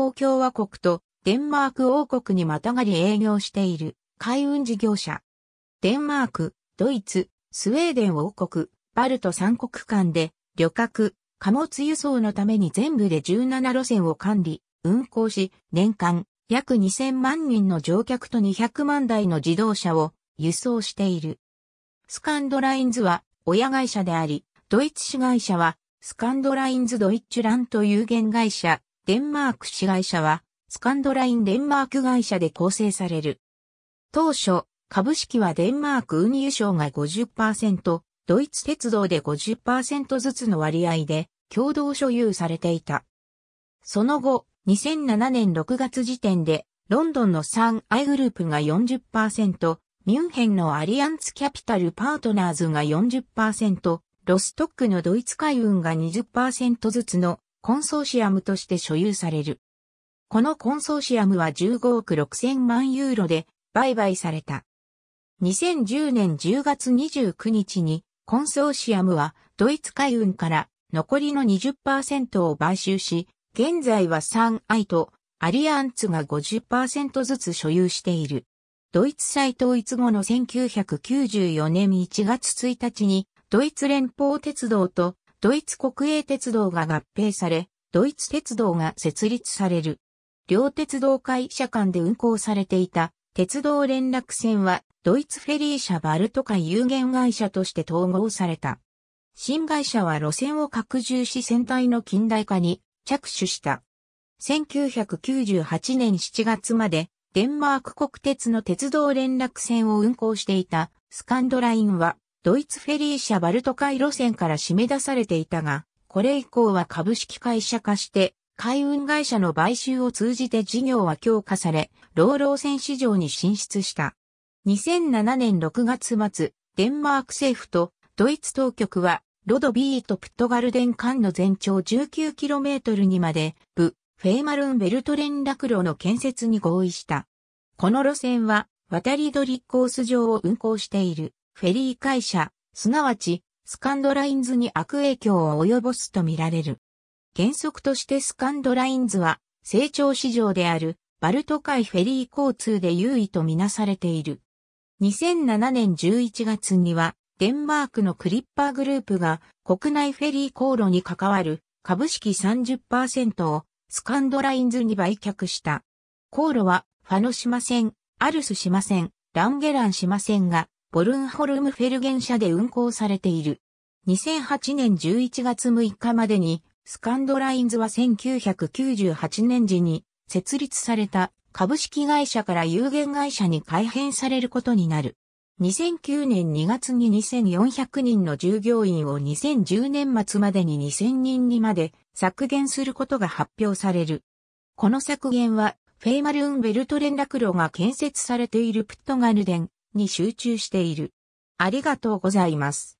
東共和国とデンマーク王国にまたがり営業している海運事業者。デンマーク、ドイツ、スウェーデン王国、バルト三国間で旅客、貨物輸送のために全部で17路線を管理、運行し、年間約2000万人の乗客と200万台の自動車を輸送している。スカンドラインズは親会社であり、ドイツ市会社はスカンドラインズドイッチュランと有限会社デンマーク市会社は、スカンドラインデンマーク会社で構成される。当初、株式はデンマーク運輸省が50%、ドイツ鉄道で50%ずつの割合で共同所有されていた。その後、2007年6月時点で、ロンドンのサンアイグループが40%、ミュンヘンのアリアンツキャピタルパートナーズが40%、ロストックのドイツ海運が20%ずつのコンソーシアムとして所有される。このコンソーシアムは15億6000万ユーロで売買された。2010年10月29日にコンソーシアムはドイツ海運から残りの20%を買収し、現在は3 i とアリアンツが50%ずつ所有している。ドイツ再統一後の1994年1月1日にドイツ連邦鉄道とドイツ国営鉄道が合併され、ドイツ鉄道が設立される。両鉄道会社間で運行されていた鉄道連絡船はドイツフェリー社バルト海有限会社として統合された。新会社は路線を拡充し船体の近代化に着手した。1998年7月までデンマーク国鉄の鉄道連絡船を運行していたスカンドラインはドイツフェリー社バルト海路線から締め出されていたが、これ以降は株式会社化して、海運会社の買収を通じて事業は強化され、老老船市場に進出した。2007年6月末、デンマーク政府とドイツ当局は、ロドビーとプットガルデン間の全長 19km にまで、ブ・フェーマルンベルト連絡路の建設に合意した。この路線は、渡り鳥コース上を運行している。フェリー会社、すなわち、スカンドラインズに悪影響を及ぼすとみられる。原則としてスカンドラインズは、成長市場である、バルト海フェリー交通で優位とみなされている。2007年11月には、デンマークのクリッパーグループが国内フェリー航路に関わる株式30%をスカンドラインズに売却した。航路はファノ島線、アルス島線、ランゲラン島線がボルンホルムフェルゲン社で運行されている。2008年11月6日までに、スカンドラインズは1998年時に設立された株式会社から有限会社に改編されることになる。2009年2月に2400人の従業員を2010年末までに2000人にまで削減することが発表される。この削減は、フェイマルンベルト連絡路が建設されているプットガルデン、に集中している。ありがとうございます。